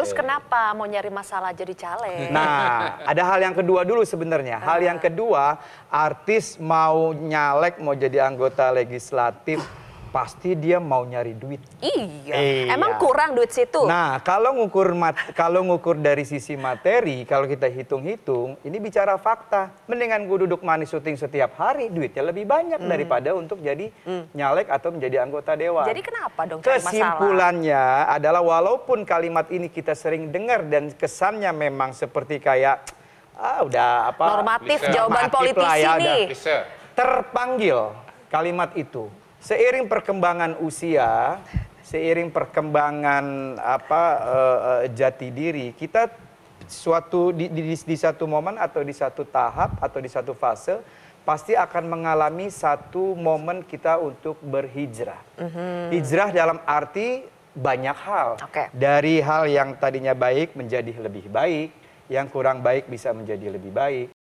Terus iya. kenapa mau nyari masalah jadi caleg? Nah, ada hal yang kedua dulu sebenarnya. Hal yang nah. kedua, artis mau nyalek, mau jadi anggota legislatif pasti dia mau nyari duit. Iya. iya. Emang kurang duit situ. Nah, kalau ngukur mat kalau ngukur dari sisi materi, kalau kita hitung-hitung, ini bicara fakta. Mendingan gue duduk manis syuting setiap hari, duitnya lebih banyak mm. daripada untuk jadi mm. nyalek atau menjadi anggota dewan. Jadi kenapa dong Kesimpulannya masalah? adalah walaupun kalimat ini kita sering dengar dan kesannya memang seperti kayak ah udah apa normatif Lise. jawaban normatif ya, politisi ya, nih. Terpanggil kalimat itu seiring perkembangan usia, seiring perkembangan apa uh, uh, jati diri, kita suatu di, di, di satu momen atau di satu tahap atau di satu fase pasti akan mengalami satu momen kita untuk berhijrah. Mm-hmm. Hijrah dalam arti banyak hal. Okay. Dari hal yang tadinya baik menjadi lebih baik, yang kurang baik bisa menjadi lebih baik.